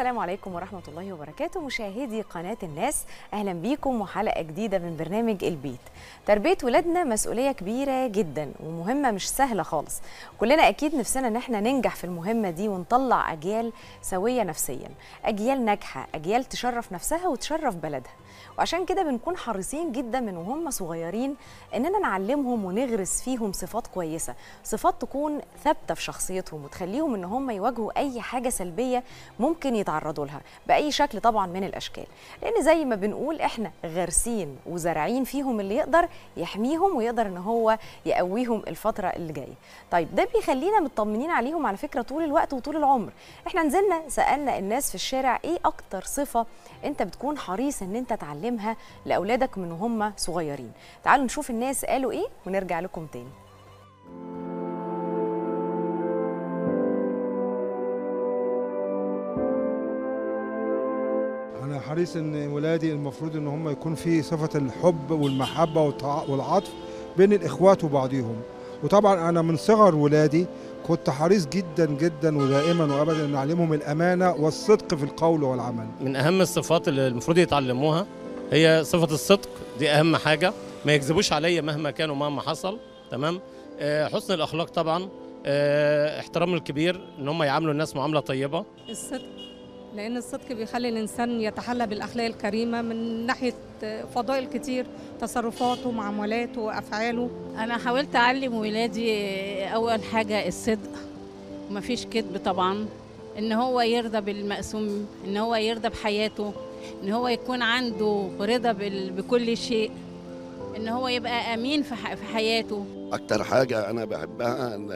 السلام عليكم ورحمة الله وبركاته مشاهدي قناة الناس أهلا بيكم وحلقة جديدة من برنامج البيت تربية ولادنا مسؤولية كبيرة جدا ومهمة مش سهلة خالص كلنا أكيد نفسنا إن احنا ننجح في المهمة دي ونطلع أجيال سوية نفسيا أجيال ناجحة أجيال تشرف نفسها وتشرف بلدها وعشان كده بنكون حريصين جدا من وهم صغيرين اننا نعلمهم ونغرس فيهم صفات كويسه صفات تكون ثابته في شخصيتهم وتخليهم ان هم يواجهوا اي حاجه سلبيه ممكن يتعرضوا لها باي شكل طبعا من الاشكال لان زي ما بنقول احنا غارسين وزارعين فيهم اللي يقدر يحميهم ويقدر ان هو يقويهم الفتره اللي جايه طيب ده بيخلينا مطمنين عليهم على فكره طول الوقت وطول العمر احنا نزلنا سالنا الناس في الشارع ايه اكتر صفه انت بتكون حريص ان انت تعلمها تعلمها لاولادك من وهم صغيرين تعالوا نشوف الناس قالوا ايه ونرجع لكم تاني انا حريص ان ولادي المفروض ان هم يكون في صفه الحب والمحبه والعطف بين الاخوات وبعضهم وطبعا انا من صغر ولادي كنت حريص جدا جدا ودائما وابدا ان اعلمهم الامانه والصدق في القول والعمل من اهم الصفات اللي المفروض يتعلموها هي صفه الصدق دي اهم حاجه ما يكذبوش عليا مهما كان ومهما حصل تمام آه، حسن الاخلاق طبعا آه، احترام الكبير ان هم يعاملوا الناس معامله طيبه الصدق لأن الصدق بيخلي الإنسان يتحلى بالأخلاق الكريمة من ناحية آه، فضائل كتير تصرفاته معاملاته وأفعاله أنا حاولت أعلم ولادي أول حاجة الصدق مفيش كذب طبعا إن هو يرضى بالمقسوم إن هو يرضى بحياته ان هو يكون عنده رضا بكل شيء ان هو يبقى امين في حياته اكتر حاجه انا بحبها ان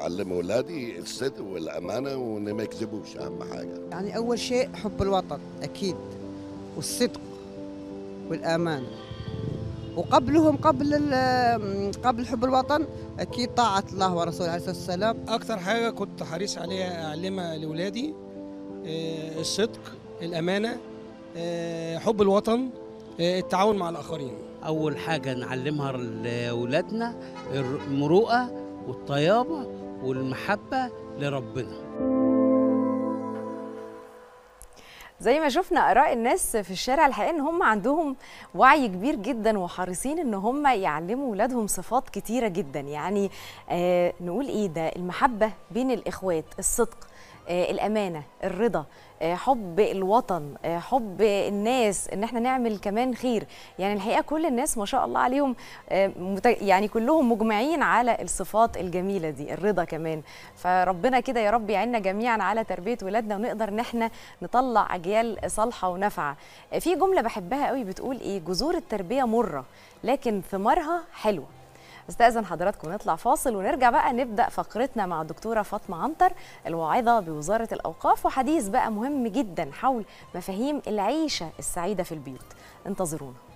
اعلم اولادي الصدق والامانه وان ما يكذبوش اهم حاجه يعني اول شيء حب الوطن اكيد والصدق والامانه وقبلهم قبل قبل حب الوطن اكيد طاعه الله ورسوله عليه الصلاه والسلام اكتر حاجه كنت حريص عليها اعلمها لاولادي آه، الصدق الامانه آه، حب الوطن آه، التعاون مع الآخرين أول حاجة نعلمها لأولادنا المروءة والطيابة والمحبة لربنا زي ما شفنا اراء الناس في الشارع الحقيقه ان هم عندهم وعي كبير جدا وحريصين ان هم يعلموا ولادهم صفات كتيره جدا يعني آه نقول ايه ده المحبه بين الاخوات الصدق آه الامانه الرضا آه، حب الوطن آه، حب الناس ان احنا نعمل كمان خير يعني الحقيقه كل الناس ما شاء الله عليهم آه، يعني كلهم مجمعين على الصفات الجميله دي الرضا كمان فربنا كده يا رب يعيننا جميعا على تربيه ولادنا ونقدر ان احنا نطلع اجيال صالحه ونافعه في جمله بحبها قوي بتقول ايه جذور التربيه مره لكن ثمارها حلوه استاذن حضراتكم نطلع فاصل ونرجع بقى نبدا فقرتنا مع الدكتوره فاطمه عنتر الواعظه بوزاره الاوقاف وحديث بقى مهم جدا حول مفاهيم العيشه السعيده في البيوت انتظرونا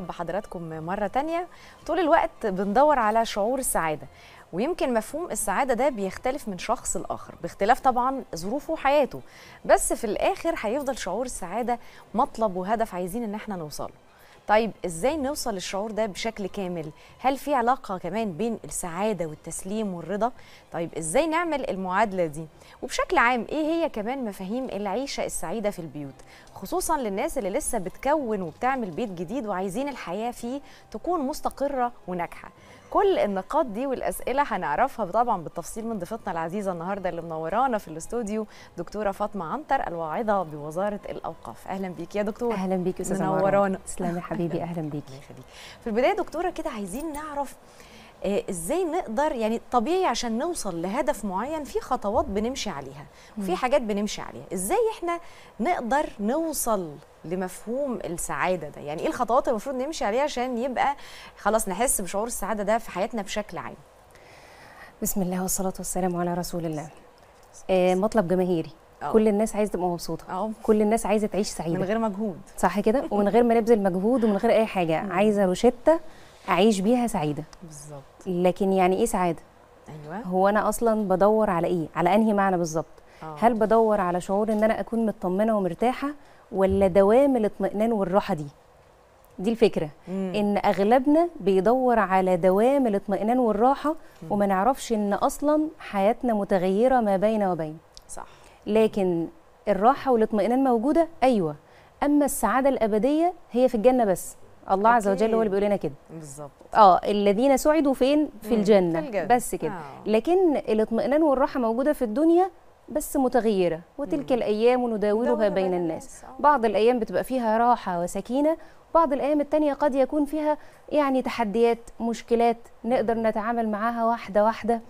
برحب بحضراتكم مرة تانية طول الوقت بندور على شعور السعادة ويمكن مفهوم السعادة ده بيختلف من شخص لآخر باختلاف طبعا ظروفه وحياته بس في الآخر هيفضل شعور السعادة مطلب وهدف عايزين إن احنا نوصله طيب ازاي نوصل للشعور ده بشكل كامل هل في علاقه كمان بين السعاده والتسليم والرضا طيب ازاي نعمل المعادله دي وبشكل عام ايه هي كمان مفاهيم العيشه السعيده في البيوت خصوصا للناس اللي لسه بتكون وبتعمل بيت جديد وعايزين الحياه فيه تكون مستقره وناجحه كل النقاط دي والاسئله هنعرفها طبعا بالتفصيل من ضيفتنا العزيزه النهارده اللي منورانا في الاستوديو دكتوره فاطمه عنتر الواعظه بوزاره الاوقاف اهلا بيك يا دكتوره اهلا بيك استاذه منورانا تسلمي حبيبي اهلا بيك في البدايه دكتوره كده عايزين نعرف آه، ازاي نقدر يعني طبيعي عشان نوصل لهدف معين في خطوات بنمشي عليها وفي حاجات بنمشي عليها ازاي احنا نقدر نوصل لمفهوم السعاده ده يعني ايه الخطوات المفروض نمشي عليها عشان يبقى خلاص نحس بشعور السعاده ده في حياتنا بشكل عام بسم الله والصلاه والسلام على رسول الله آه مطلب جماهيري أوه. كل الناس عايزه تبقى مبسوطه أوه. كل الناس عايزه تعيش سعيده من غير مجهود صح كده ومن غير ما نبذل مجهود ومن غير اي حاجه عايزه روشته اعيش بيها سعيده بالظبط لكن يعني ايه سعاده ايوه هو انا اصلا بدور على ايه على انهي معنى بالظبط اه. هل بدور على شعور ان انا اكون مطمنه ومرتاحه ولا دوام الاطمئنان والراحه دي دي الفكره مم. ان اغلبنا بيدور على دوام الاطمئنان والراحه مم. وما نعرفش ان اصلا حياتنا متغيره ما بين وبين صح لكن الراحه والاطمئنان موجوده ايوه اما السعاده الابديه هي في الجنه بس الله أكيد. عز وجل هو اللي بيقول لنا كده بالظبط اه الذين سعدوا فين في الجنة. في الجنه بس كده آه. لكن الاطمئنان والراحه موجوده في الدنيا بس متغيرة وتلك مم. الأيام نداولها بين الناس آه. بعض الأيام بتبقى فيها راحة وسكينة بعض الأيام التانية قد يكون فيها يعني تحديات مشكلات نقدر نتعامل معاها واحدة واحدة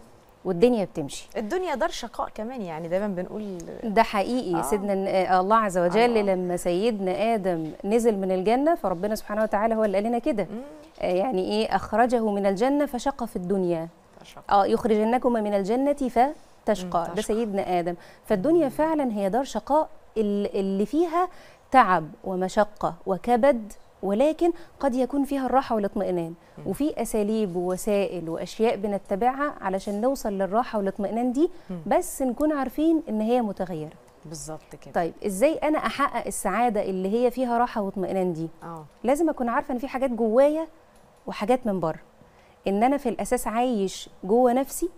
والدنيا بتمشي الدنيا دار شقاء كمان يعني دايما بنقول ده حقيقي آه. سيدنا آه، الله عز وجل آه. لما سيدنا ادم نزل من الجنه فربنا سبحانه وتعالى هو اللي قال لنا كده آه، يعني ايه اخرجه من الجنه فشق في الدنيا اه يخرجنكما من الجنه ف تشقى ده سيدنا آدم فالدنيا فعلا هي دار شقاء اللي فيها تعب ومشقة وكبد ولكن قد يكون فيها الراحة والاطمئنان وفي أساليب ووسائل وأشياء بنتبعها علشان نوصل للراحة والاطمئنان دي بس نكون عارفين إن هي متغيرة بالظبط كده طيب ازاي انا احقق السعاده اللي هي فيها راحه واطمئنان دي أوه. لازم اكون عارفه ان في حاجات جوايا وحاجات من بره ان انا في الاساس عايش جوه نفسي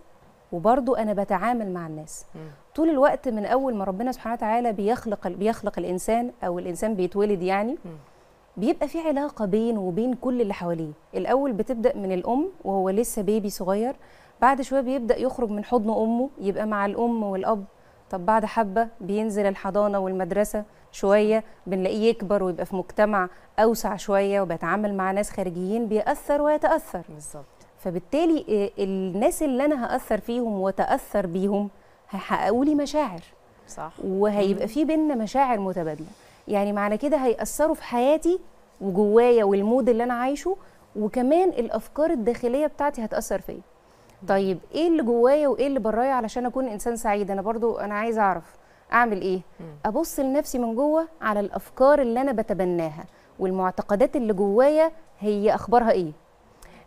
وبرضو انا بتعامل مع الناس م. طول الوقت من اول ما ربنا سبحانه وتعالى بيخلق بيخلق الانسان او الانسان بيتولد يعني م. بيبقى في علاقه بينه وبين كل اللي حواليه الاول بتبدا من الام وهو لسه بيبي صغير بعد شويه بيبدا يخرج من حضن امه يبقى مع الام والاب طب بعد حبه بينزل الحضانه والمدرسه شويه بنلاقيه يكبر ويبقى في مجتمع اوسع شويه وبيتعامل مع ناس خارجيين بيأثر ويتأثر بالظبط فبالتالي آه، الناس اللي انا هاثر فيهم واتاثر بيهم هيحققوا لي مشاعر صح وهيبقى في بينا مشاعر متبادله يعني معنى كده هياثروا في حياتي وجوايا والمود اللي انا عايشه وكمان الافكار الداخليه بتاعتي هتاثر فيا طيب ايه اللي جوايا وايه اللي برايا علشان اكون انسان سعيد انا برضو انا عايزه اعرف اعمل ايه ابص لنفسي من جوه على الافكار اللي انا بتبناها والمعتقدات اللي جوايا هي اخبارها ايه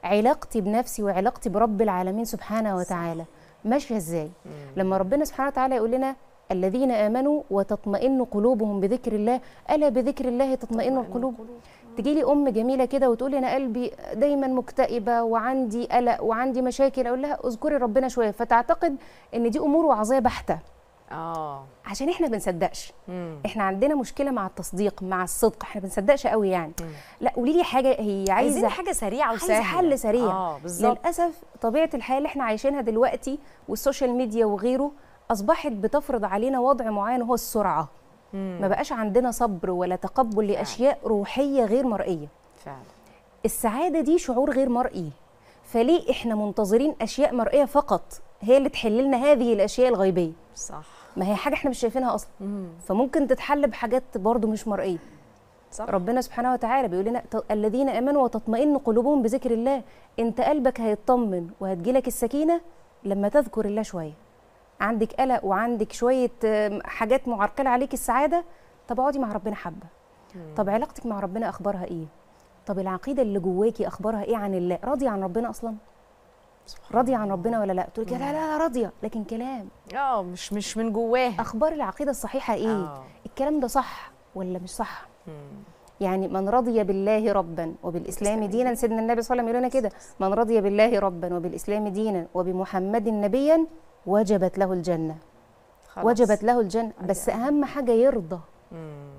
علاقتي بنفسي وعلاقتي برب العالمين سبحانه وتعالى ماشيه ازاي لما ربنا سبحانه وتعالى يقول لنا الذين امنوا وتطمئن قلوبهم بذكر الله الا بذكر الله تطمئن القلوب تجي لي ام جميله كده وتقول لي انا قلبي دايما مكتئبه وعندي قلق وعندي مشاكل اقول لها اذكري ربنا شويه فتعتقد ان دي امور وعظيه بحته اه عشان احنا ما بنصدقش احنا عندنا مشكله مع التصديق مع الصدق احنا ما بنصدقش قوي يعني مم. لا قولي لي حاجه هي عايزه عايزين حاجه سريعه وسهله عايزه حل سريع اه بالظبط للاسف طبيعه الحياه اللي احنا عايشينها دلوقتي والسوشيال ميديا وغيره اصبحت بتفرض علينا وضع معين هو السرعه مم. ما بقاش عندنا صبر ولا تقبل لاشياء روحيه غير مرئيه فعلا السعاده دي شعور غير مرئي فليه احنا منتظرين اشياء مرئيه فقط هي اللي تحل لنا هذه الاشياء الغيبيه صح ما هي حاجه احنا مش شايفينها اصلا مم. فممكن تتحل بحاجات برضو مش مرئيه صح. ربنا سبحانه وتعالى بيقول لنا الذين امنوا وتطمئن قلوبهم بذكر الله انت قلبك هيطمن وهتجيلك السكينه لما تذكر الله شويه عندك قلق وعندك شويه حاجات معرقله عليك السعاده طب اقعدي مع ربنا حبه طب علاقتك مع ربنا اخبارها ايه طب العقيده اللي جواكي اخبارها ايه عن الله راضيه عن ربنا اصلا راضيه عن ربنا ولا لا تقول لا لا لا راضيه لكن كلام اه مش مش من جواها اخبار العقيده الصحيحه ايه أوه. الكلام ده صح ولا مش صح مم. يعني من رضي بالله ربا وبالاسلام دينا سيدنا النبي صلى الله عليه وسلم كده من رضي بالله ربا وبالاسلام دينا وبمحمد نبيا وجبت له الجنه خلاص. وجبت له الجنه بس اهم حاجه يرضى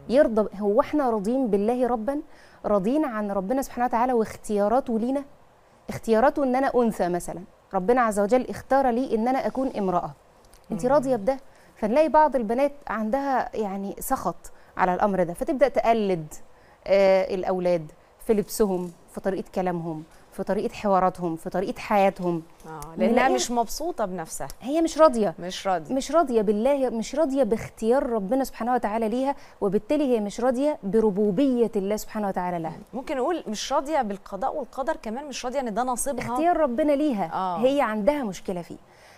يرضى هو احنا راضيين بالله ربا راضيين عن ربنا سبحانه وتعالى واختياراته لينا اختياراته ان انا انثى مثلا ربنا عز وجل اختار لي ان انا اكون امراه انت راضيه بده فنلاقي بعض البنات عندها يعني سخط على الامر ده فتبدا تقلد آه الاولاد في لبسهم في طريقه كلامهم في طريقه حواراتهم في طريقه حياتهم اه لانها مش مبسوطه بنفسها هي مش راضيه مش راضيه مش راضيه بالله مش راضيه باختيار ربنا سبحانه وتعالى ليها وبالتالي هي مش راضيه بربوبيه الله سبحانه وتعالى لها ممكن نقول مش راضيه بالقضاء والقدر كمان مش راضيه ان ده نصيبها اختيار ربنا ليها آه. هي عندها مشكله فيه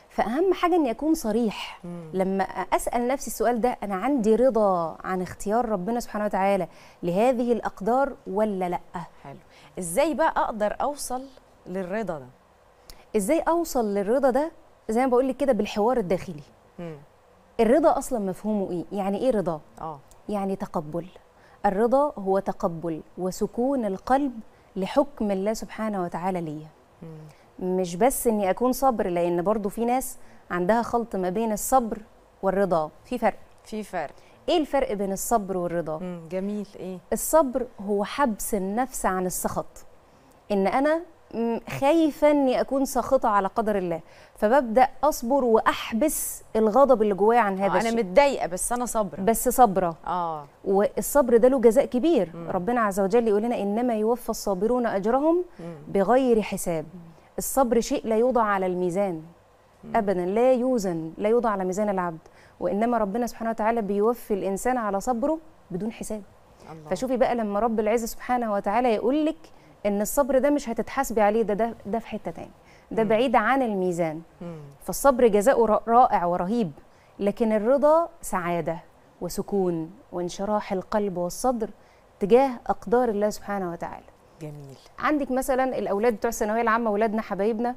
فاهم حاجه اني اكون صريح مم. لما اسال نفسي السؤال ده انا عندي رضا عن اختيار ربنا سبحانه وتعالى لهذه الاقدار ولا لا حلو ازاي بقى اقدر اوصل للرضا ده ازاي اوصل للرضا ده زي ما بقول لك كده بالحوار الداخلي مم. الرضا اصلا مفهومه ايه يعني ايه رضا اه يعني تقبل الرضا هو تقبل وسكون القلب لحكم الله سبحانه وتعالى ليا مش بس اني اكون صبر لان برضو في ناس عندها خلط ما بين الصبر والرضا في فرق في فرق ايه الفرق بين الصبر والرضا جميل ايه الصبر هو حبس النفس عن السخط ان انا خايفه اني اكون ساخطه على قدر الله فببدا اصبر واحبس الغضب اللي جوايا عن هذا آه، الشيء انا متضايقه بس انا صابره بس صابره اه والصبر ده له جزاء كبير مم. ربنا عز وجل يقول لنا انما يوفى الصابرون اجرهم مم. بغير حساب مم. الصبر شيء لا يوضع على الميزان ابدا لا يوزن لا يوضع على ميزان العبد وانما ربنا سبحانه وتعالى بيوفي الانسان على صبره بدون حساب الله. فشوفي بقى لما رب العزه سبحانه وتعالى يقول لك ان الصبر ده مش هتتحاسبي عليه ده ده, ده في حته تاني ده بعيد عن الميزان مم. فالصبر جزاؤه رائع ورهيب لكن الرضا سعاده وسكون وانشراح القلب والصدر تجاه اقدار الله سبحانه وتعالى جميل عندك مثلا الاولاد بتوع الثانويه العامه اولادنا حبايبنا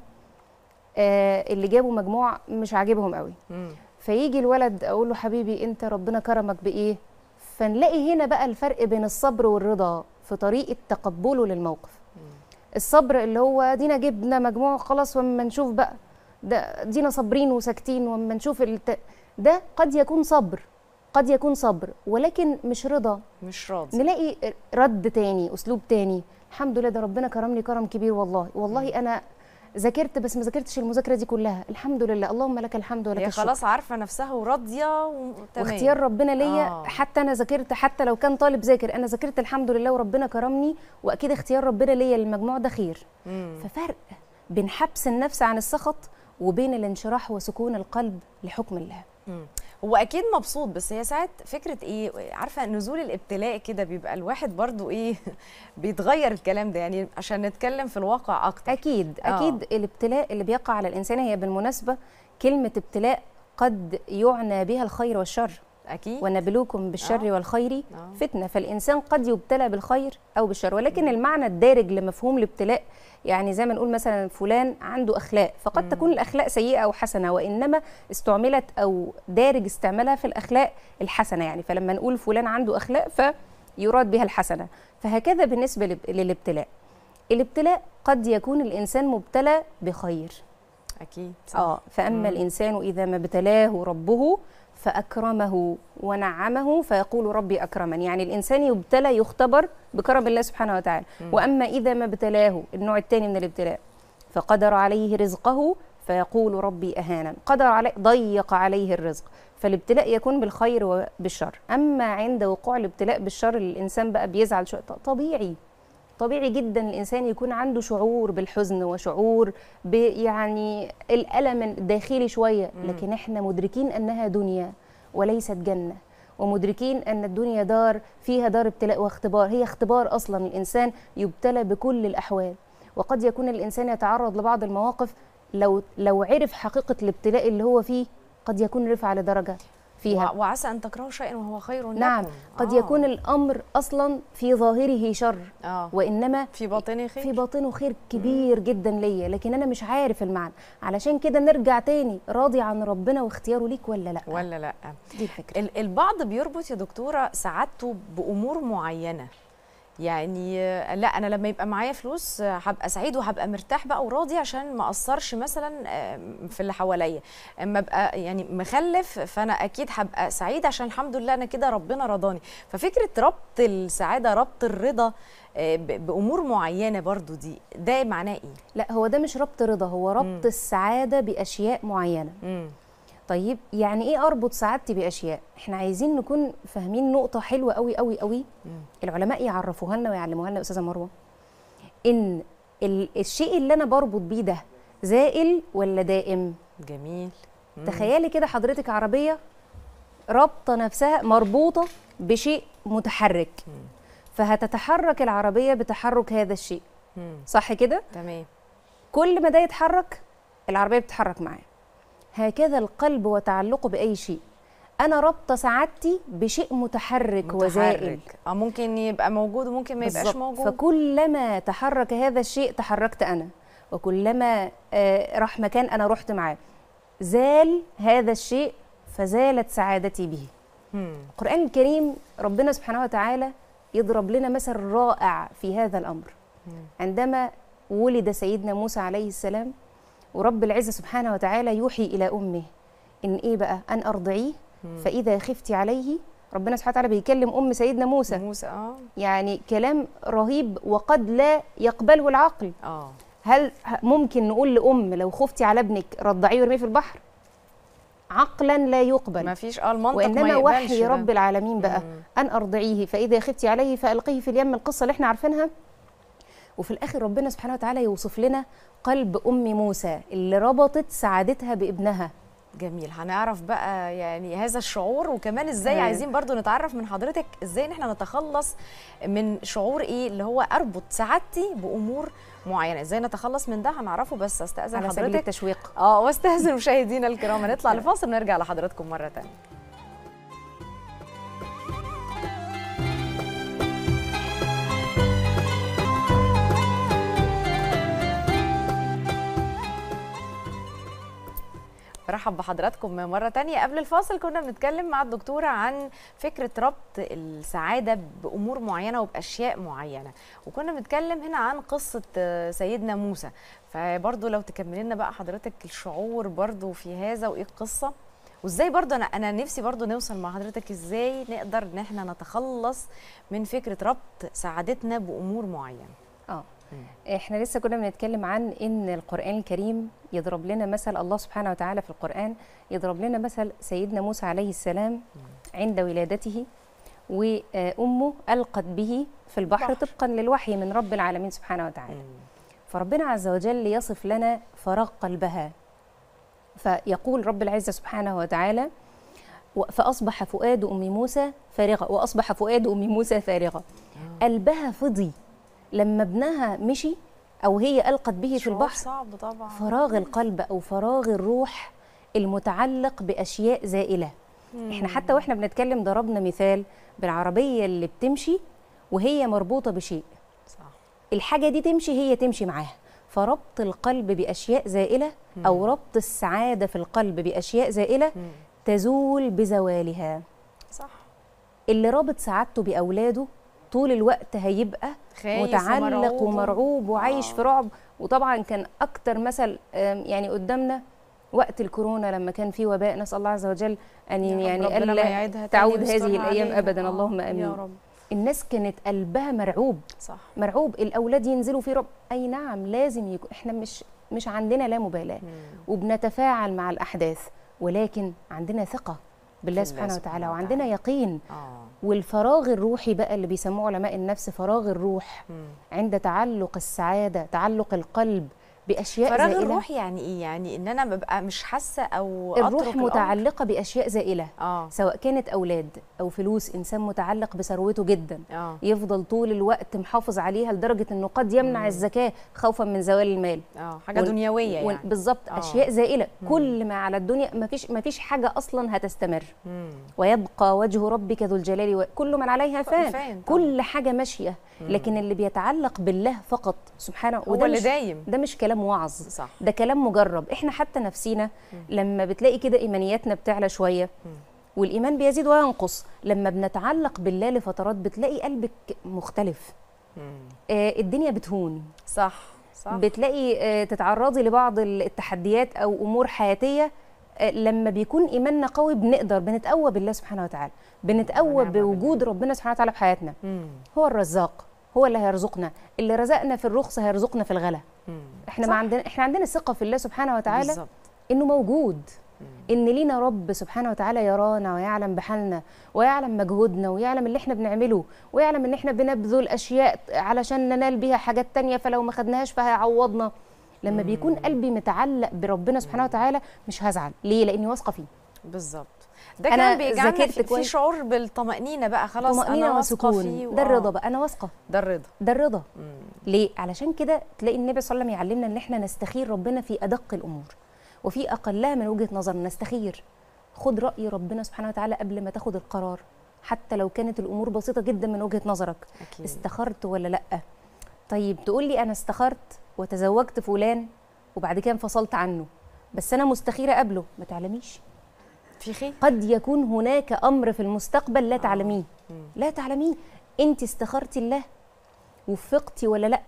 آه اللي جابوا مجموع مش عاجبهم قوي مم. فيجي الولد اقول له حبيبي انت ربنا كرمك بايه فنلاقي هنا بقى الفرق بين الصبر والرضا في طريقه تقبله للموقف الصبر اللي هو دينا جبنا مجموع خلاص واما نشوف بقى ده دينا صابرين وساكتين واما نشوف الت... ده قد يكون صبر قد يكون صبر ولكن مش رضا مش راضي نلاقي رد تاني اسلوب تاني الحمد لله ده ربنا كرمني كرم كبير والله والله انا ذاكرت بس ما ذاكرتش المذاكره دي كلها الحمد لله اللهم لك الحمد ولك الشكر خلاص عارفه نفسها وراضيه وتمام واختيار ربنا ليا آه. حتى انا ذاكرت حتى لو كان طالب ذاكر انا ذاكرت الحمد لله وربنا كرمني واكيد اختيار ربنا ليا للمجموع ده خير مم. ففرق بين حبس النفس عن السخط وبين الانشراح وسكون القلب لحكم الله مم. هو اكيد مبسوط بس هي ساعات فكره ايه عارفه نزول الابتلاء كده بيبقى الواحد برضو ايه بيتغير الكلام ده يعني عشان نتكلم في الواقع اكتر اكيد آه. اكيد آه. الابتلاء اللي بيقع على الانسان هي بالمناسبه كلمه ابتلاء قد يعنى بها الخير والشر أكيد ونبلوكم بالشر آه. والخير آه. فتنة فالإنسان قد يبتلى بالخير أو بالشر ولكن م. المعنى الدارج لمفهوم الابتلاء يعني زي ما نقول مثلا فلان عنده اخلاق فقد مم. تكون الاخلاق سيئه او حسنه وانما استعملت او دارج استعمالها في الاخلاق الحسنه يعني فلما نقول فلان عنده اخلاق فيراد بها الحسنه فهكذا بالنسبه للابتلاء الابتلاء قد يكون الانسان مبتلى بخير اكيد صح. اه فاما مم. الانسان اذا ما ابتلاه ربه فأكرمه ونعمه فيقول ربي أكرمن يعني الإنسان يبتلى يختبر بكرم الله سبحانه وتعالى م. وأما إذا ما ابتلاه النوع الثاني من الابتلاء فقدر عليه رزقه فيقول ربي أهانا قدر عليه ضيق عليه الرزق فالابتلاء يكون بالخير وبالشر أما عند وقوع الابتلاء بالشر الإنسان بقى بيزعل شوية طبيعي طبيعي جدا الانسان يكون عنده شعور بالحزن وشعور يعني الالم الداخلي شويه لكن احنا مدركين انها دنيا وليست جنه ومدركين ان الدنيا دار فيها دار ابتلاء واختبار هي اختبار اصلا الانسان يبتلى بكل الاحوال وقد يكون الانسان يتعرض لبعض المواقف لو لو عرف حقيقه الابتلاء اللي هو فيه قد يكون رفع على درجه فيها وعسى ان تكرهوا شيئا وهو خير لكم نعم قد آه. يكون الامر اصلا في ظاهره شر آه. وانما في باطنه خير في باطنه خير كبير مم. جدا ليا لكن انا مش عارف المعنى علشان كده نرجع تاني راضي عن ربنا واختياره ليك ولا لا ولا لا دي الفكره البعض بيربط يا دكتوره سعادته بامور معينه يعني آه، لا انا لما يبقى معايا فلوس آه، هبقى سعيد وهبقى مرتاح بقى وراضي عشان ما اثرش مثلا آه، في اللي حواليا اما ابقى يعني مخلف فانا اكيد هبقى سعيد عشان الحمد لله انا كده ربنا رضاني ففكره ربط السعاده ربط الرضا بامور معينه برضو دي ده معناه ايه لا هو ده مش ربط رضا هو ربط م. السعاده باشياء معينه م. طيب يعني ايه اربط سعادتي باشياء احنا عايزين نكون فاهمين نقطه حلوه قوي قوي قوي العلماء يعرفوها لنا ويعلموها لنا استاذه مروه ان الشيء اللي انا بربط بيه ده زائل ولا دائم جميل مم. تخيلي كده حضرتك عربيه رابطه نفسها مربوطه بشيء متحرك مم. فهتتحرك العربيه بتحرك هذا الشيء مم. صح كده تمام كل ما ده يتحرك العربيه بتتحرك معاه هكذا القلب وتعلقه بأي شيء انا رابطه سعادتي بشيء متحرك, متحرك. وزائد اه ممكن يبقى موجود وممكن ما يبقاش بالزبط. موجود فكلما تحرك هذا الشيء تحركت انا وكلما آه راح مكان انا رحت معاه زال هذا الشيء فزالت سعادتي به مم. القران الكريم ربنا سبحانه وتعالى يضرب لنا مثل رائع في هذا الامر مم. عندما ولد سيدنا موسى عليه السلام ورب العزة سبحانه وتعالى يوحي إلى أمه إن إيه بقى أن أرضعيه فإذا خفتي عليه ربنا سبحانه وتعالى بيكلم أم سيدنا موسى موسى آه. يعني كلام رهيب وقد لا يقبله العقل آه. هل ممكن نقول لأم لو خفتي على ابنك رضعيه وارميه في البحر عقلا لا يقبل مفيش اه المنطق وانما ما وحي رب العالمين بقى مم. ان ارضعيه فاذا خفتي عليه فالقيه في اليم القصه اللي احنا عارفينها وفي الاخر ربنا سبحانه وتعالى يوصف لنا قلب ام موسى اللي ربطت سعادتها بابنها جميل هنعرف بقى يعني هذا الشعور وكمان ازاي هي. أيوة. عايزين برضو نتعرف من حضرتك ازاي ان احنا نتخلص من شعور ايه اللي هو اربط سعادتي بامور معينه ازاي نتخلص من ده هنعرفه بس استاذن حضرتك التشويق اه واستاذن مشاهدينا الكرام هنطلع لفاصل ونرجع لحضراتكم مره ثانيه برحب بحضراتكم مرة تانية قبل الفاصل كنا بنتكلم مع الدكتورة عن فكرة ربط السعادة بأمور معينة وبأشياء معينة وكنا بنتكلم هنا عن قصة سيدنا موسى فبرضو لو تكملي لنا بقى حضرتك الشعور برضو في هذا وإيه القصة وازاي برضو انا انا نفسي برضو نوصل مع حضرتك ازاي نقدر ان احنا نتخلص من فكره ربط سعادتنا بامور معينه احنا لسه كنا بنتكلم عن ان القران الكريم يضرب لنا مثل الله سبحانه وتعالى في القران يضرب لنا مثل سيدنا موسى عليه السلام عند ولادته وامه القت به في البحر طبقا للوحي من رب العالمين سبحانه وتعالى فربنا عز وجل يصف لنا فراغ قلبها فيقول رب العزه سبحانه وتعالى فاصبح فؤاد ام موسى فارغه واصبح فؤاد ام موسى فارغه آه. قلبها فضي لما ابنها مشي او هي القت به في البحر صعب طبعا فراغ القلب او فراغ الروح المتعلق باشياء زائله مم. احنا حتى واحنا بنتكلم ضربنا مثال بالعربيه اللي بتمشي وهي مربوطه بشيء صح. الحاجه دي تمشي هي تمشي معاها فربط القلب باشياء زائله مم. او ربط السعاده في القلب باشياء زائله مم. تزول بزوالها صح اللي رابط سعادته باولاده طول الوقت هيبقى متعلق ومرعوب, ومرعوب وعايش آه. في رعب وطبعا كان اكتر مثل يعني قدامنا وقت الكورونا لما كان في وباء نسال الله عز وجل ان يعني الا تعود هذه الايام علينا. ابدا آه. اللهم امين يا رب. الناس كانت قلبها مرعوب صح. مرعوب الاولاد ينزلوا في رعب اي نعم لازم يكون احنا مش مش عندنا لا مبالاه وبنتفاعل مع الاحداث ولكن عندنا ثقه بالله سبحانه وتعالى وعندنا يقين آه. والفراغ الروحي بقى اللي بيسموه علماء النفس فراغ الروح م. عند تعلق السعادة تعلق القلب باشياء فراغ زائله الروح يعني ايه يعني ان انا ببقى مش حاسه او الروح متعلقه الأمر. باشياء زائله آه. سواء كانت اولاد او فلوس انسان متعلق بثروته جدا آه. يفضل طول الوقت محافظ عليها لدرجه انه قد يمنع مم. الزكاه خوفا من زوال المال آه. حاجه وال... دنيويه يعني بالظبط آه. اشياء زائله مم. كل ما على الدنيا ما فيش ما فيش حاجه اصلا هتستمر مم. ويبقى وجه ربك ذو الجلال وكل من عليها فان كل حاجه ماشيه لكن اللي بيتعلق بالله فقط سبحانه هو اللي دايم ده مش كلام وعظ صح. ده كلام مجرب احنا حتى نفسينا لما بتلاقي كده ايمانياتنا بتعلى شويه والايمان بيزيد وينقص لما بنتعلق بالله لفترات بتلاقي قلبك مختلف آه الدنيا بتهون صح صح بتلاقي آه تتعرضي لبعض التحديات او امور حياتيه آه، لما بيكون ايماننا قوي بنقدر بنتقوى بالله سبحانه وتعالى بنتقوى بوجود ربنا سبحانه وتعالى في حياتنا هو الرزاق هو اللي هيرزقنا اللي رزقنا في الرخص هيرزقنا في الغلا احنا ما عندنا احنا عندنا ثقه في الله سبحانه وتعالى بالزبط. انه موجود ان لينا رب سبحانه وتعالى يرانا ويعلم بحالنا ويعلم مجهودنا ويعلم اللي احنا بنعمله ويعلم ان احنا بنبذل اشياء علشان ننال بيها حاجات تانية فلو ما خدناهاش فهيعوضنا لما بيكون قلبي متعلق بربنا سبحانه وتعالى مش هزعل ليه لاني واثقه فيه بالظبط ده كان بيجعلنا في, شعور بالطمأنينة بقى خلاص طمأنينة أنا واثقة فيه ده الرضا بقى أنا واثقة ده الرضا ده الرضا ليه؟ علشان كده تلاقي النبي صلى الله عليه وسلم يعلمنا إن إحنا نستخير ربنا في أدق الأمور وفي أقلها من وجهة نظرنا نستخير خد رأي ربنا سبحانه وتعالى قبل ما تاخد القرار حتى لو كانت الأمور بسيطة جدا من وجهة نظرك أكيد. استخرت ولا لأ طيب تقول لي أنا استخرت وتزوجت فلان وبعد كده انفصلت عنه بس أنا مستخيرة قبله ما تعلميش في خير قد يكون هناك امر في المستقبل لا آه. تعلميه لا تعلميه انت استخرتي الله وفقتي ولا لا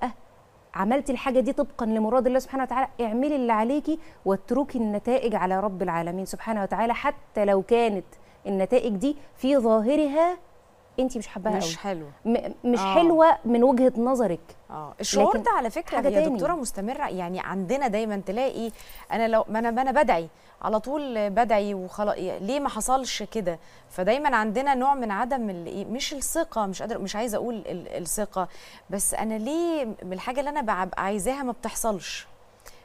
عملتي الحاجه دي طبقا لمراد الله سبحانه وتعالى اعملي اللي عليكي واتركي النتائج على رب العالمين سبحانه وتعالى حتى لو كانت النتائج دي في ظاهرها انت مش حباها مش حلوه مش آه. حلوه من وجهه نظرك اه الشعور ده على فكره حاجة يا دكتوره مستمره يعني عندنا دايما تلاقي انا لو ما انا ما انا بدعي على طول بدعي وخلاص ليه ما حصلش كده فدايما عندنا نوع من عدم إيه، مش الثقه مش قادر مش عايزه اقول الثقه بس انا ليه الحاجه اللي انا ببقى عايزاها ما بتحصلش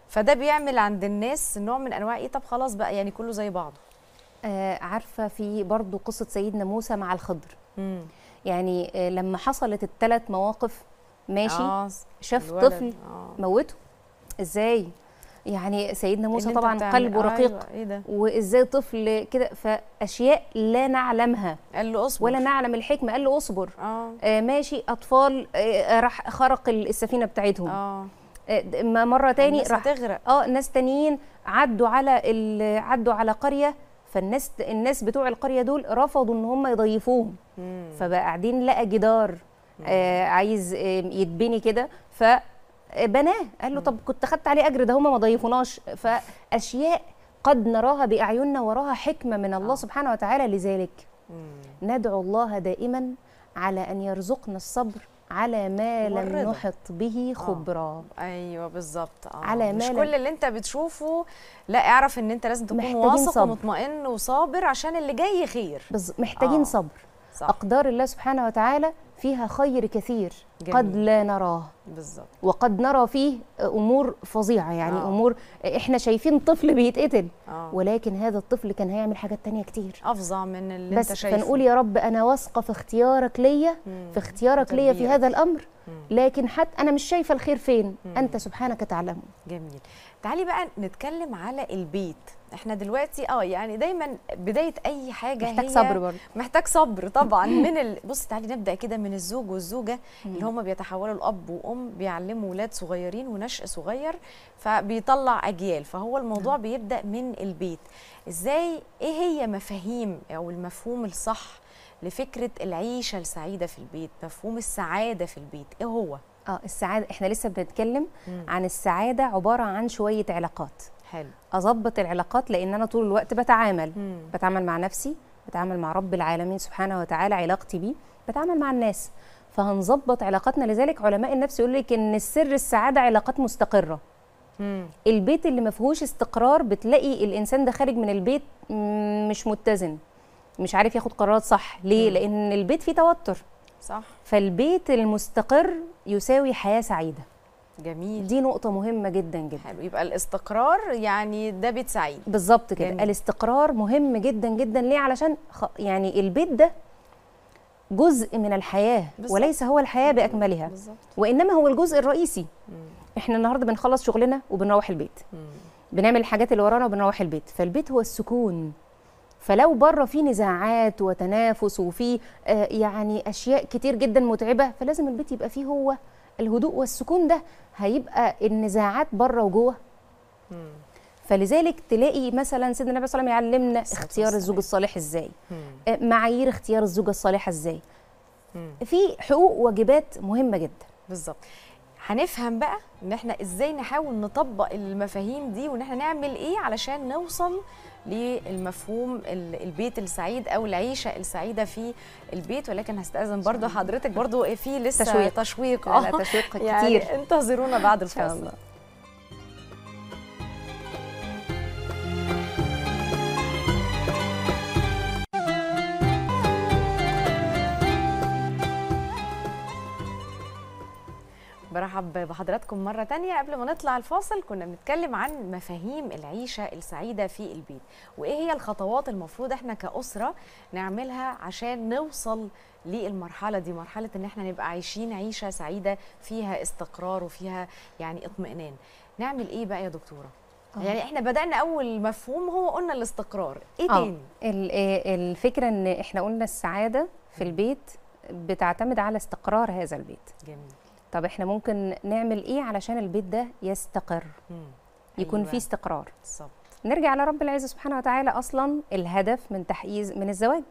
فده بيعمل عند الناس نوع من انواع ايه طب خلاص بقى يعني كله زي بعضه آه عارفه في برضو قصه سيدنا موسى مع الخضر يعني آه، لما حصلت الثلاث مواقف ماشي آه. شاف الولد. طفل آه. موته ازاي يعني سيدنا موسى طبعا قلبه رقيق أيوة. إيه وازاي طفل كده فاشياء لا نعلمها قال له اصبر ولا نعلم الحكمه قال له اصبر آه. آه ماشي اطفال آه راح خرق السفينه بتاعتهم آه. آه مره تاني راح اه ناس تانيين عدوا على عدوا على قريه فالناس الناس بتوع القريه دول رفضوا ان هم يضيفوهم فبقى قاعدين لقى جدار آه عايز آه، يتبني كده ف آه، بناه قال له طب كنت خدت عليه اجر ده هم ما ضيفوناش فاشياء قد نراها باعيننا وراها حكمه من الله آه. سبحانه وتعالى لذلك ندعو الله دائما على ان يرزقنا الصبر على ما لم نحط به آه. خبرة آه. أيوه بالظبط آه. على ما مش كل اللي أنت بتشوفه لا اعرف أن أنت لازم تكون واثق صبر. ومطمئن وصابر عشان اللي جاي خير بز... محتاجين آه. صبر صح. أقدار الله سبحانه وتعالى فيها خير كثير جميل. قد لا نراه بالظبط وقد نرى فيه امور فظيعه يعني آه. امور احنا شايفين طفل بيتقتل آه. ولكن هذا الطفل كان هيعمل حاجات تانية كتير افظع من اللي بس انت شايفه بس فنقول يا رب انا واثقه في اختيارك ليا في اختيارك ليا في هذا الامر مم. لكن حتى انا مش شايفه الخير فين مم. انت سبحانك تعلمه جميل تعالي بقى نتكلم على البيت احنا دلوقتي اه يعني دايما بدايه اي حاجه محتاج هي صبر برضه محتاج صبر طبعا من ال... بصي تعالي نبدا كده من الزوج والزوجه اللي هم بيتحولوا لاب وام بيعلموا اولاد صغيرين ونشء صغير فبيطلع اجيال فهو الموضوع بيبدا من البيت ازاي ايه هي مفاهيم او المفهوم الصح لفكره العيشه السعيده في البيت مفهوم السعاده في البيت ايه هو اه السعاده احنا لسه بنتكلم عن السعاده عباره عن شويه علاقات حلو اظبط العلاقات لان انا طول الوقت بتعامل مم. بتعامل مع نفسي بتعامل مع رب العالمين سبحانه وتعالى علاقتي بيه بتعامل مع الناس فهنظبط علاقاتنا لذلك علماء النفس يقول لك ان السر السعاده علاقات مستقره مم. البيت اللي ما فيهوش استقرار بتلاقي الانسان ده خارج من البيت مش متزن مش عارف ياخد قرارات صح ليه مم. لان البيت فيه توتر صح فالبيت المستقر يساوي حياه سعيده جميل دي نقطه مهمه جدا جدا حلو يبقى الاستقرار يعني ده بيت سعيد بالظبط كده جميل. الاستقرار مهم جدا جدا ليه علشان خ... يعني البيت ده جزء من الحياه بالزبط. وليس هو الحياه باكملها بالزبط. وانما هو الجزء الرئيسي م. احنا النهارده بنخلص شغلنا وبنروح البيت م. بنعمل الحاجات اللي ورانا وبنروح البيت فالبيت هو السكون فلو بره في نزاعات وتنافس وفي آه، يعني اشياء كتير جدا متعبه فلازم البيت يبقى فيه هو الهدوء والسكون ده هيبقى النزاعات بره وجوه فلذلك تلاقي مثلا سيدنا النبي صلى الله عليه وسلم يعلمنا اختيار الزوج الصالح ازاي آه، معايير اختيار الزوجه الصالحه ازاي في حقوق واجبات مهمه جدا بالظبط هنفهم بقى ان احنا ازاي نحاول نطبق المفاهيم دي وان احنا نعمل ايه علشان نوصل للمفهوم البيت السعيد او العيشه السعيده في البيت ولكن هستاذن برضو حضرتك برضو في لسه تشويق تشويق, آه. تشويق يعني كتير يعني انتظرونا بعد الفاصل برحب بحضراتكم مرة تانية قبل ما نطلع الفاصل كنا بنتكلم عن مفاهيم العيشة السعيدة في البيت وإيه هي الخطوات المفروض إحنا كأسرة نعملها عشان نوصل للمرحله دي مرحله ان احنا نبقى عايشين عيشه سعيده فيها استقرار وفيها يعني اطمئنان نعمل ايه بقى يا دكتوره أوه. يعني احنا بدانا اول مفهوم هو قلنا الاستقرار ايه آه. تاني آه، الفكره ان احنا قلنا السعاده في البيت بتعتمد على استقرار هذا البيت جميل طب احنا ممكن نعمل ايه علشان البيت ده يستقر يكون أيوة. فيه استقرار بالظبط نرجع لرب العزه سبحانه وتعالى اصلا الهدف من تحقيق من الزواج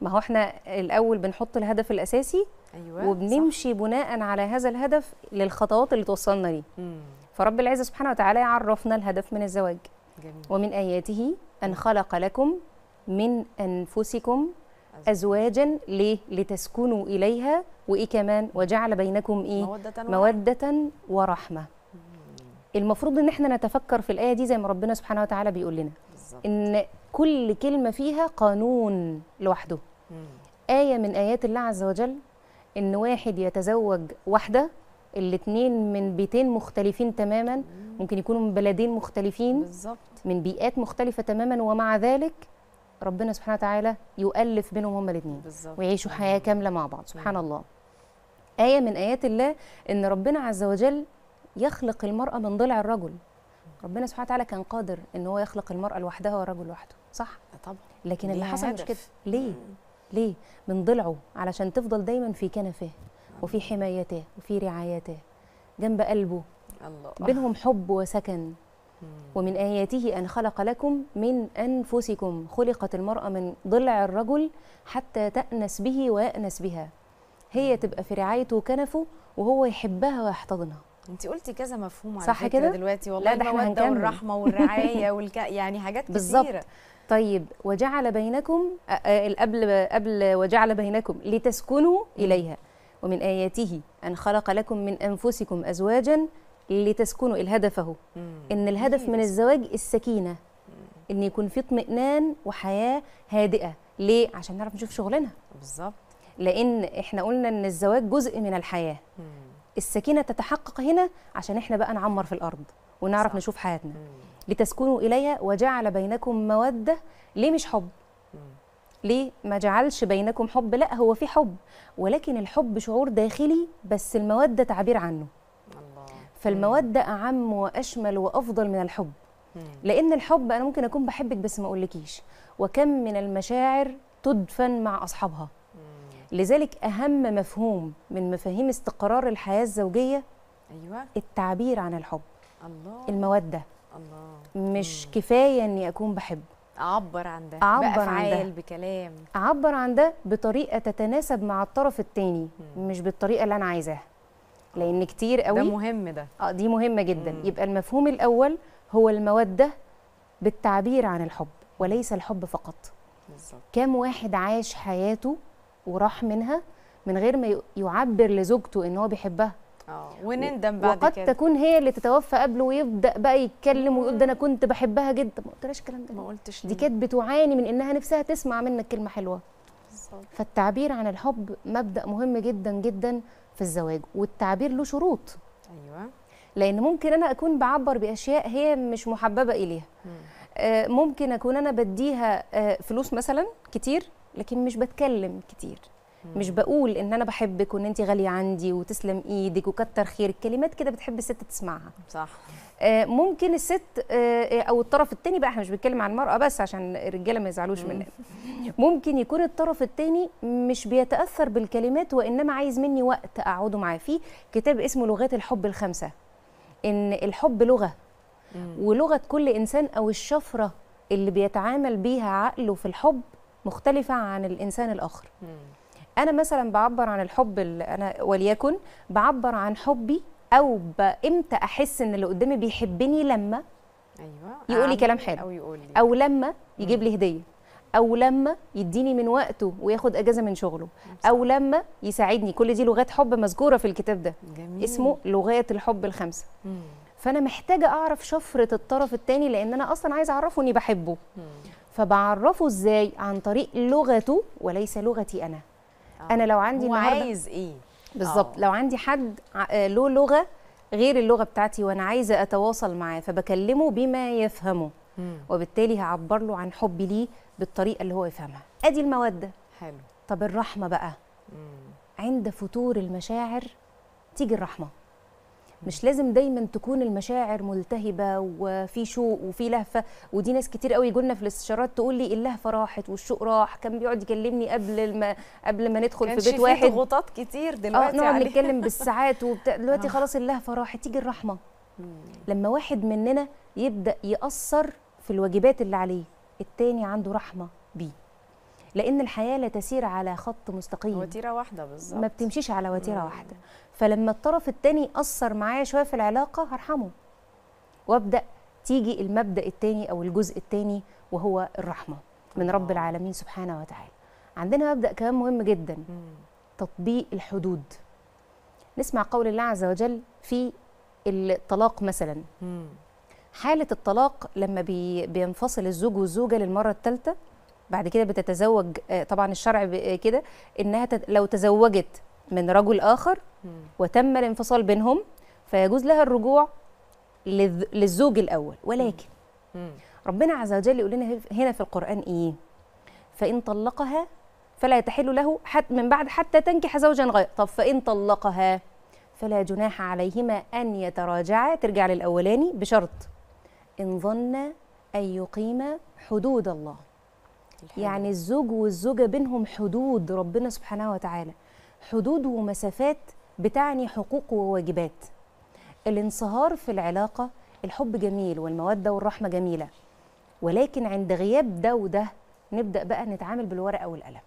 ما هو احنا الاول بنحط الهدف الاساسي أيوة وبنمشي صح. بناء على هذا الهدف للخطوات اللي توصلنا ليه فرب العزه سبحانه وتعالى عرفنا الهدف من الزواج جميل. ومن اياته ان خلق لكم من انفسكم ازواجا ليه لتسكنوا اليها وايه كمان وجعل بينكم ايه مودة, مودة ورحمة المفروض ان احنا نتفكر في الايه دي زي ما ربنا سبحانه وتعالى بيقول لنا ان كل كلمة فيها قانون لوحده آية من آيات الله عز وجل إن واحد يتزوج واحدة الاثنين من بيتين مختلفين تماما ممكن يكونوا من بلدين مختلفين من بيئات مختلفة تماما ومع ذلك ربنا سبحانه وتعالى يؤلف بينهم هما الاثنين ويعيشوا حياة كاملة مع بعض سبحان الله آية من آيات الله إن ربنا عز وجل يخلق المرأة من ضلع الرجل ربنا سبحانه وتعالى كان قادر ان هو يخلق المراه لوحدها والرجل لوحده صح طبعا لكن اللي حصل مش كده ليه ليه من ضلعه علشان تفضل دايما في كنفه وفي حمايته وفي رعايته جنب قلبه الله بينهم آه. حب وسكن ومن آياته أن خلق لكم من أنفسكم خلقت المرأة من ضلع الرجل حتى تأنس به ويأنس بها هي تبقى في رعايته وكنفه وهو يحبها ويحتضنها انت قلتي كذا مفهوم على صح كده؟ دلوقتي والله لا الموده والرحمه والرعايه والك... يعني حاجات كتيره بالظبط طيب وجعل بينكم قبل قبل وجعل بينكم لتسكنوا اليها ومن اياته ان خلق لكم من انفسكم ازواجا لتسكنوا الهدف اهو ان الهدف من الزواج السكينه ان يكون في اطمئنان وحياه هادئه ليه عشان نعرف نشوف شغلنا بالظبط لان احنا قلنا ان الزواج جزء من الحياه مم. السكينه تتحقق هنا عشان احنا بقى نعمر في الارض ونعرف صح. نشوف حياتنا مم. لتسكنوا الي وجعل بينكم موده ليه مش حب مم. ليه ما جعلش بينكم حب لا هو في حب ولكن الحب شعور داخلي بس الموده تعبير عنه الله. فالموده اعم واشمل وافضل من الحب مم. لان الحب انا ممكن اكون بحبك بس ما اقولكيش وكم من المشاعر تدفن مع اصحابها لذلك اهم مفهوم من مفاهيم استقرار الحياه الزوجيه ايوه التعبير عن الحب الله الموده الله مش مم. كفايه اني اكون بحب اعبر عن ده اعبر عن ده بكلام اعبر عن ده بطريقه تتناسب مع الطرف الثاني مش بالطريقه اللي انا عايزاها لان كتير قوي ده مهم ده اه دي مهمه جدا مم. يبقى المفهوم الاول هو الموده بالتعبير عن الحب وليس الحب فقط بالزبط. كم واحد عاش حياته وراح منها من غير ما يعبر لزوجته ان هو بيحبها اه ونندم بعد وقد كده وقد تكون هي اللي تتوفى قبله ويبدا بقى يتكلم ويقول ده انا كنت بحبها جدا ما قلتلاش الكلام ده ما قلتش دي كانت بتعاني من انها نفسها تسمع منك كلمه حلوه بالظبط فالتعبير عن الحب مبدا مهم جدا جدا في الزواج والتعبير له شروط ايوه لان ممكن انا اكون بعبر باشياء هي مش محببه اليها آه، ممكن اكون انا بديها آه، فلوس مثلا كتير لكن مش بتكلم كتير مش بقول ان انا بحبك وان انت غاليه عندي وتسلم ايدك وكتر خيرك كلمات كده بتحب الست تسمعها صح آه ممكن الست آه او الطرف الثاني بقى احنا مش بنتكلم عن المراه بس عشان الرجاله ما يزعلوش مننا ممكن يكون الطرف الثاني مش بيتاثر بالكلمات وانما عايز مني وقت اقعده معاه في كتاب اسمه لغات الحب الخمسه ان الحب لغه ولغه كل انسان او الشفره اللي بيتعامل بيها عقله في الحب مختلفه عن الانسان الاخر انا مثلا بعبر عن الحب اللي انا وليكن بعبر عن حبي او امتى احس ان اللي قدامي بيحبني لما ايوه يقول لي كلام حلو او يقول لي او لما يجيب لي هديه او لما يديني من وقته وياخد اجازه من شغله او لما يساعدني كل دي لغات حب مذكوره في الكتاب ده جميل. اسمه لغات الحب الخمسه مم. فانا محتاجه اعرف شفره الطرف الثاني لان انا اصلا عايزه اعرفه اني بحبه مم. فبعرفه ازاي عن طريق لغته وليس لغتي انا آه. انا لو عندي هو عايز ايه بالظبط آه. لو عندي حد آه، له لغه غير اللغه بتاعتي وانا عايزه اتواصل معاه فبكلمه بما يفهمه مم. وبالتالي هعبر له عن حبي ليه بالطريقه اللي هو يفهمها ادي الموده حلو طب الرحمه بقى مم. عند فتور المشاعر تيجي الرحمه مش لازم دايما تكون المشاعر ملتهبه وفي شوق وفي لهفه ودي ناس كتير قوي جولنا في الاستشارات تقول لي اللهفه راحت والشوق راح كان بيقعد يكلمني قبل ما قبل ما ندخل في بيت واحد ضغوطات كتير آه، دلوقتي اه نقعد نتكلم بالساعات وبتاع دلوقتي خلاص اللهفه راحت تيجي الرحمه لما واحد مننا يبدا ياثر في الواجبات اللي عليه التاني عنده رحمه بيه لان الحياه لا تسير على خط مستقيم وتيره واحده بالظبط ما بتمشيش على وتيره واحده فلما الطرف الثاني أثر معايا شوية في العلاقة هرحمه وأبدأ تيجي المبدأ الثاني أو الجزء الثاني وهو الرحمة من رب آه. العالمين سبحانه وتعالى عندنا مبدأ كمان مهم جدا تطبيق الحدود نسمع قول الله عز وجل في الطلاق مثلا حالة الطلاق لما بينفصل الزوج والزوجة للمرة الثالثة بعد كده بتتزوج آه، طبعا الشرع آه، كده انها لو تزوجت من رجل آخر وتم الانفصال بينهم فيجوز لها الرجوع للزوج الأول ولكن ربنا عز وجل يقول لنا هنا في القرآن إيه فإن طلقها فلا يتحل له حتى من بعد حتى تنكح زوجا غير طب فإن طلقها فلا جناح عليهما أن يتراجعا ترجع للأولاني بشرط إن ظن أن يقيم حدود الله الحمد. يعني الزوج والزوجة بينهم حدود ربنا سبحانه وتعالى حدود ومسافات بتعني حقوق وواجبات الانصهار في العلاقة الحب جميل والمودة والرحمة جميلة ولكن عند غياب ده وده نبدأ بقى نتعامل بالورقة والقلم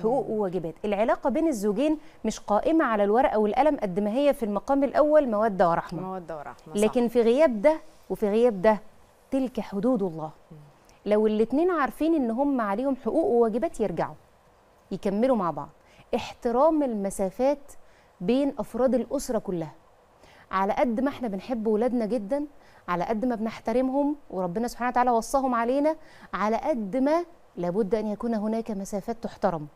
حقوق وواجبات العلاقة بين الزوجين مش قائمة على الورقة والقلم قد ما هي في المقام الأول مودة ورحمة مودة ورحمة صح. لكن في غياب ده وفي غياب ده تلك حدود الله لو الاتنين عارفين ان هم عليهم حقوق وواجبات يرجعوا يكملوا مع بعض احترام المسافات بين افراد الاسره كلها على قد ما احنا بنحب ولادنا جدا على قد ما بنحترمهم وربنا سبحانه وتعالى وصاهم علينا على قد ما لابد ان يكون هناك مسافات تحترم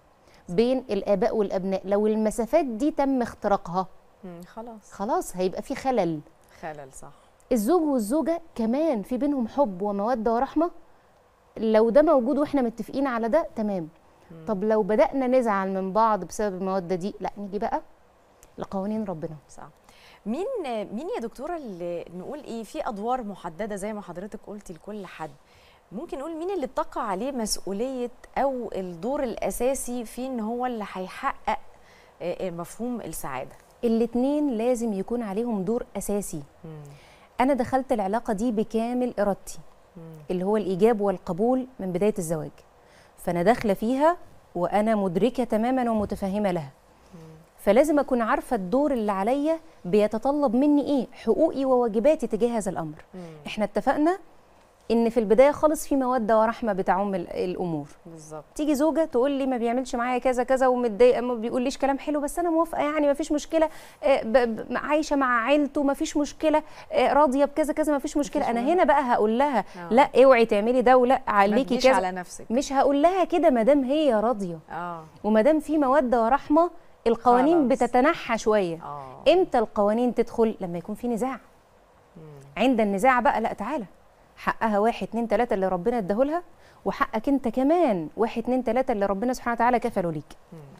بين الاباء والابناء لو المسافات دي تم اختراقها خلاص خلاص هيبقى في خلل خلل صح الزوج والزوجه كمان في بينهم حب وموده ورحمه لو ده موجود واحنا متفقين على ده تمام طب لو بدانا نزعل من بعض بسبب المواد دي لا نيجي بقى لقوانين ربنا صح مين مين يا دكتوره اللي نقول ايه في ادوار محدده زي ما حضرتك قلتي لكل حد ممكن نقول مين اللي تقع عليه مسؤوليه او الدور الاساسي في ان هو اللي هيحقق آه، مفهوم السعاده الاثنين لازم يكون عليهم دور اساسي مم. انا دخلت العلاقه دي بكامل ارادتي اللي هو الايجاب والقبول من بدايه الزواج فانا داخله فيها وانا مدركه تماما ومتفهمه لها فلازم اكون عارفه الدور اللي عليا بيتطلب مني ايه حقوقي وواجباتي تجاه هذا الامر احنا اتفقنا ان في البدايه خالص في موده ورحمه بتعم الامور بالظبط تيجي زوجه تقول لي ما بيعملش معايا كذا كذا ومتضايقه ما بيقوليش كلام حلو بس انا موافقه يعني ما فيش مشكله آه، عايشه مع عيلته ما فيش مشكله آه، راضيه بكذا كذا ما فيش مشكله انا هنا بقى هقول لها أوه. لا اوعي تعملي ده ولا عليكي كذا على نفسك مش هقول لها كده ما دام هي راضيه اه وما دام في موده ورحمه القوانين خلاص. بتتنحى شويه أوه. امتى القوانين تدخل لما يكون في نزاع مم. عند النزاع بقى لا تعالى حقها واحد اتنين تلاته اللي ربنا اداهولها وحقك انت كمان واحد اتنين تلاته اللي ربنا سبحانه وتعالى كفله ليك.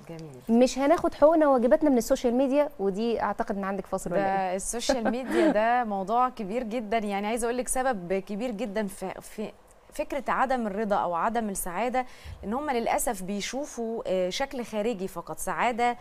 جميل. مش هناخد حقوقنا وواجباتنا من السوشيال ميديا ودي اعتقد ان عندك فاصل ولا إيه؟ السوشيال ميديا ده موضوع كبير جدا يعني عايزه اقول لك سبب كبير جدا في, في فكره عدم الرضا او عدم السعاده ان هم للاسف بيشوفوا آه، شكل خارجي فقط سعاده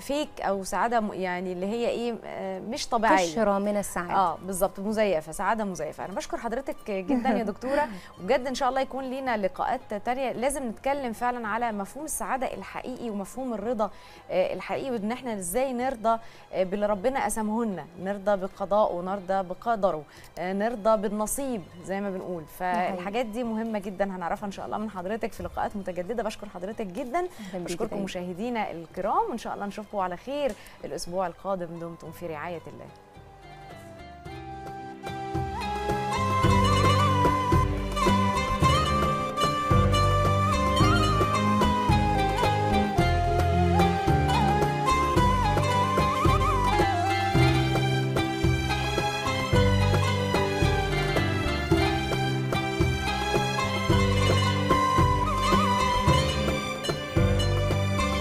فيك آه، او سعاده يعني اللي هي ايه آه، مش طبيعيه قشره من السعاده اه بالظبط مزيفه سعاده مزيفه انا بشكر حضرتك جدا يا دكتوره وبجد ان شاء الله يكون لينا لقاءات تانية لازم نتكلم فعلا على مفهوم السعاده الحقيقي ومفهوم الرضا الحقيقي وان احنا ازاي نرضى باللي ربنا لنا نرضى بقضاءه نرضى بقدره نرضى بالنصيب زي ما بنقول ف فالحاجات دي مهمه جدا هنعرفها ان شاء الله من حضرتك في لقاءات متجدده بشكر حضرتك جدا بشكركم مشاهدينا الكرام وان شاء الله نشوفكم على خير الاسبوع القادم دمتم في رعايه الله